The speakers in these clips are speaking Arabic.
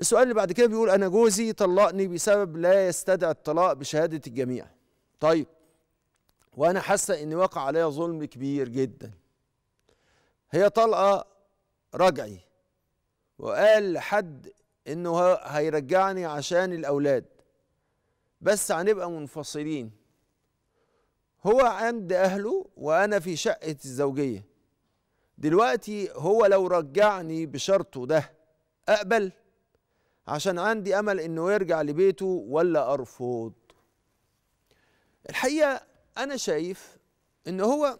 السؤال اللي بعد كده بيقول انا جوزي طلقني بسبب لا يستدعي الطلاق بشهاده الجميع طيب وانا حاسه ان وقع عليا ظلم كبير جدا هي طلقه رجعي وقال لحد انه هيرجعني عشان الاولاد بس هنبقى منفصلين هو عند اهله وانا في شقه الزوجيه دلوقتي هو لو رجعني بشرطه ده اقبل عشان عندي امل انه يرجع لبيته ولا ارفض الحقيقه انا شايف ان هو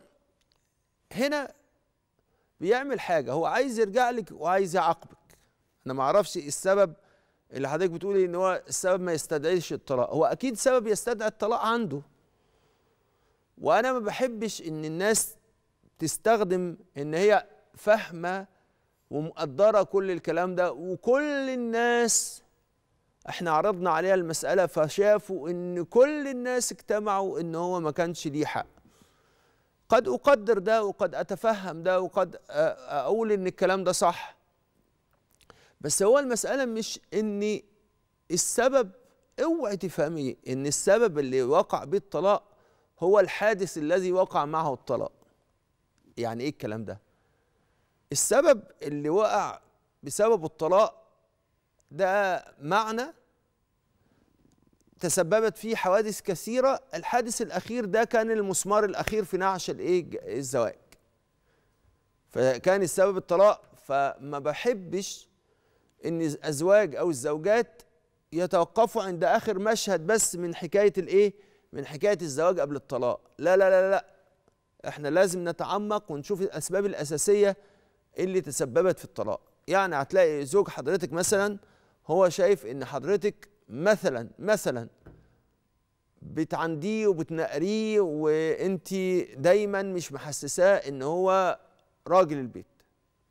هنا بيعمل حاجه هو عايز يرجع لك وعايز يعاقبك انا ما اعرفش السبب اللي حضرتك بتقولي ان هو السبب ما يستدعيش الطلاق هو اكيد سبب يستدعي الطلاق عنده وانا ما بحبش ان الناس تستخدم ان هي فاهمه ومقدره كل الكلام ده وكل الناس احنا عرضنا عليها المساله فشافوا ان كل الناس اجتمعوا ان هو ما كانش ليه حق قد اقدر ده وقد اتفهم ده وقد اقول ان الكلام ده صح بس هو المساله مش ان السبب اوعي تفهمي ان السبب اللي وقع به الطلاق هو الحادث الذي وقع معه الطلاق يعني ايه الكلام ده السبب اللي وقع بسبب الطلاق ده معنى تسببت فيه حوادث كثيرة الحادث الأخير ده كان المسمار الأخير في نعش الإيه الزواج فكان السبب الطلاق فما بحبش إن الأزواج أو الزوجات يتوقفوا عند آخر مشهد بس من حكاية الإيه من حكاية الزواج قبل الطلاق لا لا لا لا احنا لازم نتعمق ونشوف الأسباب الأساسية اللي تسببت في الطلاق يعني هتلاقي زوج حضرتك مثلا هو شايف ان حضرتك مثلا مثلا بتعنديه وبتنقريه وانت دايما مش محسساه ان هو راجل البيت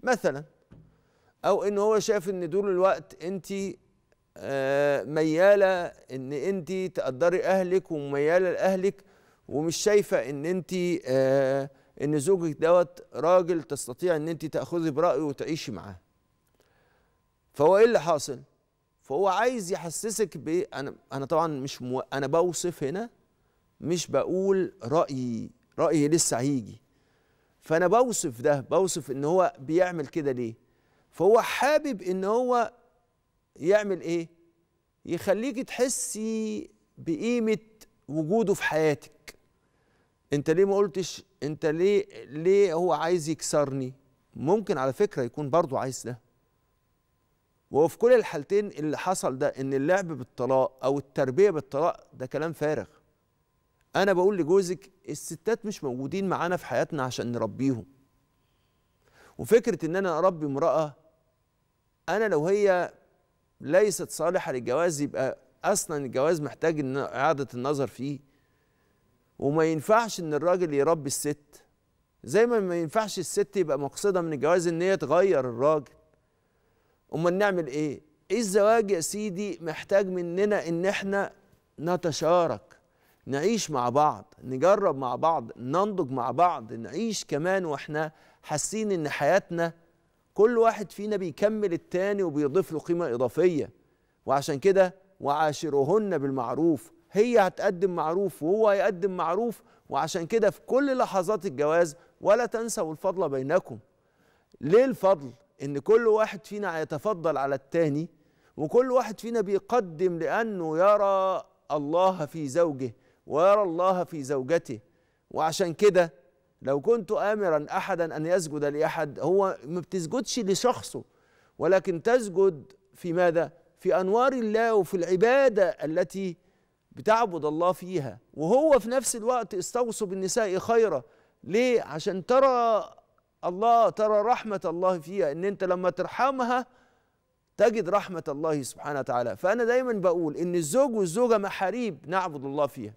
مثلا او ان هو شايف ان طول الوقت انت آه، مياله ان انت تقدري اهلك ومياله لاهلك ومش شايفه ان انت آه، ان زوجك دوت راجل تستطيع ان انت تاخذي برايه وتعيشي معاه فهو ايه اللي حاصل فهو عايز يحسسك ب انا انا طبعا مش مو... انا بوصف هنا مش بقول رايي رايي لسه هيجي فانا بوصف ده بوصف ان هو بيعمل كده ليه فهو حابب ان هو يعمل ايه يخليكي تحسي بقيمه وجوده في حياتك انت ليه ما قلتش انت ليه ليه هو عايز يكسرني ممكن على فكره يكون برضه عايز ده وفي كل الحالتين اللي حصل ده ان اللعب بالطلاق او التربيه بالطلاق ده كلام فارغ انا بقول لجوزك الستات مش موجودين معانا في حياتنا عشان نربيهم وفكره ان انا اربي امراه انا لو هي ليست صالحه للجواز يبقى اصلا الجواز محتاج اعاده النظر فيه وما ينفعش ان الراجل يربي الست زي ما ما ينفعش الست يبقى مقصدها من الجواز ان هي تغير الراجل امال نعمل ايه ايه الزواج يا سيدي محتاج مننا ان احنا نتشارك نعيش مع بعض نجرب مع بعض ننضج مع بعض نعيش كمان واحنا حاسين ان حياتنا كل واحد فينا بيكمل التاني وبيضيف له قيمه اضافيه وعشان كده وعاشرهن بالمعروف هي هتقدم معروف وهو هيقدم معروف وعشان كده في كل لحظات الجواز ولا تنسوا الفضل بينكم ليه الفضل ان كل واحد فينا يتفضل على التاني وكل واحد فينا بيقدم لانه يرى الله في زوجه ويرى الله في زوجته وعشان كده لو كنت امرا احدا ان يسجد لاحد هو ما بتسجدش لشخصه ولكن تسجد في ماذا في انوار الله وفي العباده التي بتعبد الله فيها وهو في نفس الوقت استوصوا بالنساء خيرا ليه عشان ترى الله ترى رحمة الله فيها ان انت لما ترحمها تجد رحمة الله سبحانه وتعالى فانا دايما بقول ان الزوج والزوجة محاريب نعبد الله فيها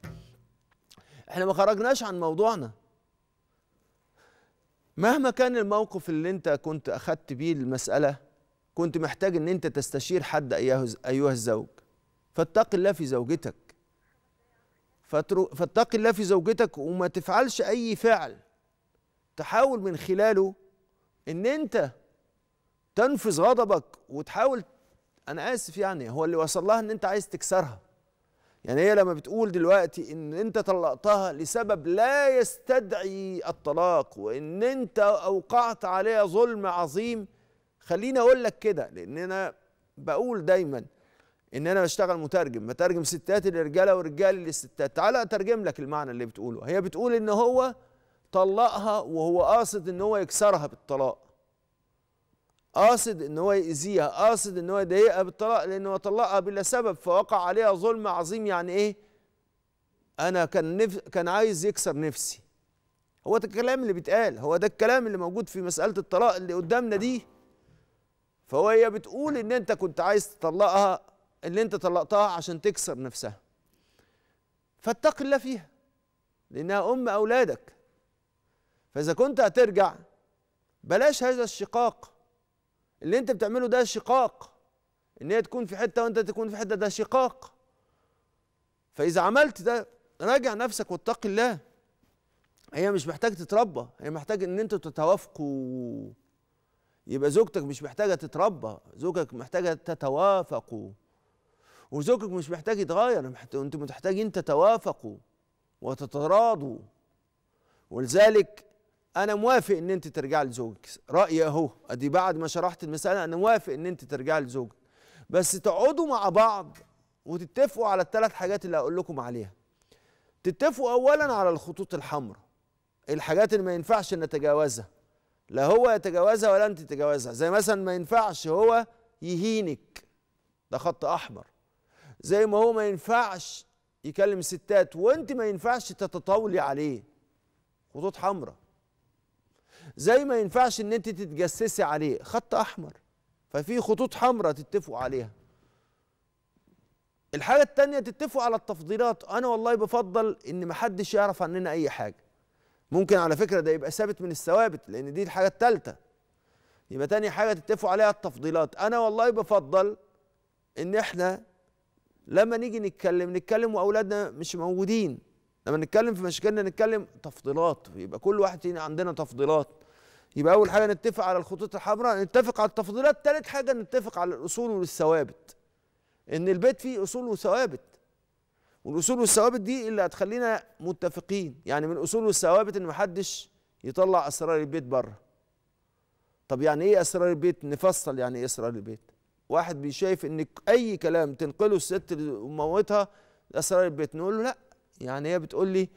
احنا ما خرجناش عن موضوعنا مهما كان الموقف اللي انت كنت اخدت بيه المسألة كنت محتاج ان انت تستشير حد ايها الزوج فاتق الله في زوجتك فاتق الله في زوجتك وما تفعلش اي فعل تحاول من خلاله ان انت تنفذ غضبك وتحاول انا اسف يعني هو اللي وصل لها ان انت عايز تكسرها يعني هي لما بتقول دلوقتي ان انت طلقتها لسبب لا يستدعي الطلاق وان انت اوقعت عليها ظلم عظيم خليني اقول لك كده لان انا بقول دايما ان انا بشتغل مترجم بترجم ستات للرجاله ورجال للستات تعال اترجم لك المعنى اللي بتقوله هي بتقول ان هو طلقها وهو قاصد ان هو يكسرها بالطلاق قاصد ان هو يأذيها قاصد ان هو يضايقها بالطلاق لان هو طلقها بلا سبب فوقع عليها ظلم عظيم يعني ايه انا كان نف... كان عايز يكسر نفسي هو ده الكلام اللي بيتقال هو ده الكلام اللي موجود في مساله الطلاق اللي قدامنا دي فهو هي بتقول ان انت كنت عايز تطلقها اللي انت طلقتها عشان تكسر نفسها فاتق الله فيها لانها ام اولادك فاذا كنت هترجع بلاش هذا الشقاق اللي انت بتعمله ده شقاق ان هي تكون في حته وانت تكون في حته ده شقاق فاذا عملت ده راجع نفسك واتق الله هي مش محتاجه تتربى هي محتاجه ان انتوا تتوافقوا يبقى زوجتك مش محتاجه تتربى زوجك محتاجه تتوافقوا وزوجك مش محتاج يتغير انتم محتاجين تتوافقوا وتتراضوا ولذلك انا موافق ان انت ترجع لزوجك رايي اهو ادي بعد ما شرحت المساله انا موافق ان انت ترجع لزوجك بس تقعدوا مع بعض وتتفقوا على الثلاث حاجات اللي هقول لكم عليها تتفقوا اولا على الخطوط الحمراء الحاجات اللي ما ينفعش نتجاوزها لا هو يتجاوزها ولا انت تتجاوزها زي مثلا ما ينفعش هو يهينك ده خط احمر زي ما هو ما ينفعش يكلم الستات وانت ما ينفعش تتطاولي عليه خطوط حمراء زي ما ينفعش ان انت تتجسسي عليه خط احمر ففي خطوط حمراء تتفقوا عليها الحاجه التانية تتفقوا على التفضيلات انا والله بفضل ان محدش يعرف عننا اي حاجه ممكن على فكره ده يبقى ثابت من الثوابت لان دي الحاجه الثالثه يبقى تاني حاجه تتفقوا عليها التفضيلات انا والله بفضل ان احنا لما نيجي نتكلم نتكلم واولادنا مش موجودين لما نتكلم في مشاكلنا نتكلم تفضيلات يبقى كل واحد فينا عندنا تفضيلات يبقى اول حاجه نتفق على الخطوط الحمراء نتفق على التفضيلات ثالث حاجه نتفق على الاصول والثوابت ان البيت فيه اصول وثوابت والاصول والثوابت دي اللي هتخلينا متفقين يعني من الاصول والثوابت ان محدش يطلع اسرار البيت بره طب يعني ايه اسرار البيت نفصل يعني ايه اسرار البيت واحد بيشايف ان اي كلام تنقله الست وموتها اسرار البيت نقول له لا يعني هي بتقول لي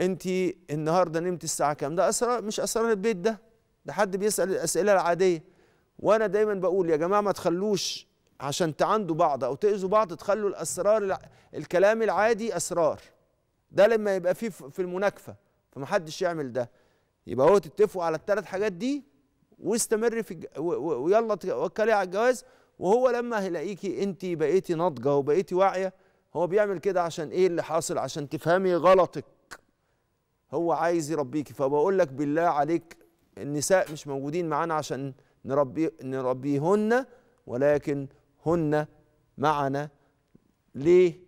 انت النهارده نمت الساعه كام ده اسرار مش اسرار البيت ده ده حد بيسال الاسئله العاديه وانا دايما بقول يا جماعه ما تخلوش عشان تعاندوا بعض او تاذوا بعض تخلوا الاسرار الكلام العادي اسرار ده لما يبقى فيه في المناكفه فمحدش يعمل ده يبقى هو تتفقوا على الثلاث حاجات دي واستمر في ويلا توكلي على الجواز وهو لما هيلاقيكي انت بقيتي ناضجه وبقيتي واعيه هو بيعمل كده عشان ايه اللي حاصل عشان تفهمي غلطك هو عايز يربيكي فبقول لك بالله عليك النساء مش موجودين معانا عشان نربي نربيهن ولكن هن معنا ليه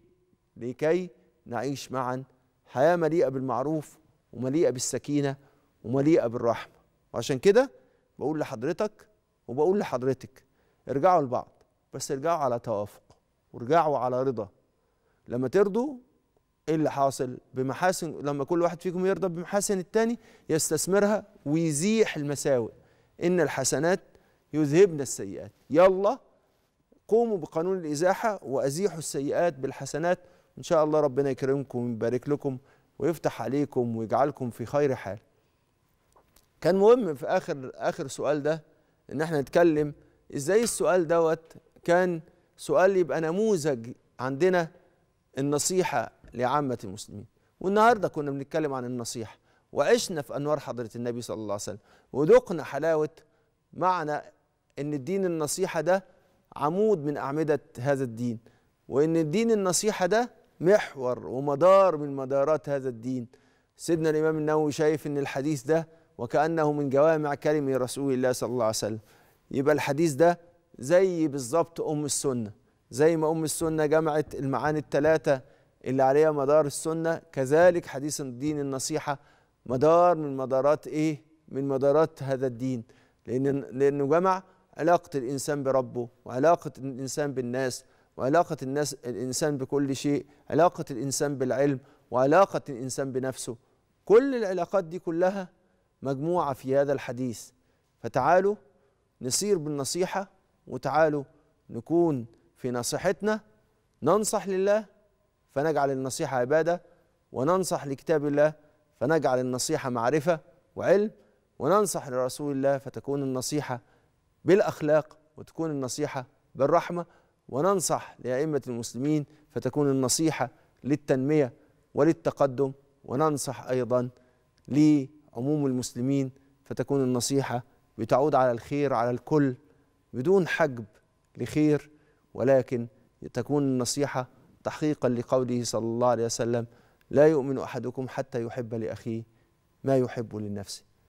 لكي نعيش معا حياه مليئه بالمعروف ومليئه بالسكينه ومليئه بالرحمه وعشان كده بقول لحضرتك وبقول لحضرتك ارجعوا لبعض بس ارجعوا على توافق وارجعوا على رضا لما ترضوا ايه اللي حاصل بمحاسن لما كل واحد فيكم يرضى بمحاسن التاني يستثمرها ويزيح المساوئ ان الحسنات يذهبن السيئات يلا قوموا بقانون الازاحه وازيحوا السيئات بالحسنات ان شاء الله ربنا يكرمكم ويبارك لكم ويفتح عليكم ويجعلكم في خير حال كان مهم في اخر اخر سؤال ده ان احنا نتكلم ازاي السؤال دوت كان سؤال يبقى نموذج عندنا النصيحه لعامه المسلمين والنهارده كنا بنتكلم عن النصيحه وعشنا في انوار حضره النبي صلى الله عليه وسلم وذقنا حلاوه معنى ان الدين النصيحه ده عمود من اعمده هذا الدين وان الدين النصيحه ده محور ومدار من مدارات هذا الدين سيدنا الامام النووي شايف ان الحديث ده وكانه من جوامع كلمه رسول الله صلى الله عليه وسلم يبقى الحديث ده زي بالظبط أم السنة زي ما أم السنة جمعت المعاني الثلاثة اللي عليها مدار السنة كذلك حديث الدين النصيحة مدار من مدارات إيه؟ من مدارات هذا الدين لأن لأنه جمع علاقة الإنسان بربه وعلاقة الإنسان بالناس وعلاقة الناس الإنسان بكل شيء علاقة الإنسان بالعلم وعلاقة الإنسان بنفسه كل العلاقات دي كلها مجموعة في هذا الحديث فتعالوا نصير بالنصيحة وتعالوا نكون في نصيحتنا ننصح لله فنجعل النصيحة عبادة وننصح لكتاب الله فنجعل النصيحة معرفة وعلم وننصح لرسول الله فتكون النصيحة بالأخلاق وتكون النصيحة بالرحمة وننصح لأئمة المسلمين فتكون النصيحة للتنمية وللتقدم وننصح أيضا لعموم المسلمين فتكون النصيحة بتعود على الخير على الكل بدون حجب لخير ولكن تكون النصيحة تحقيقا لقوله صلى الله عليه وسلم لا يؤمن أحدكم حتى يحب لأخيه ما يحب لنفسه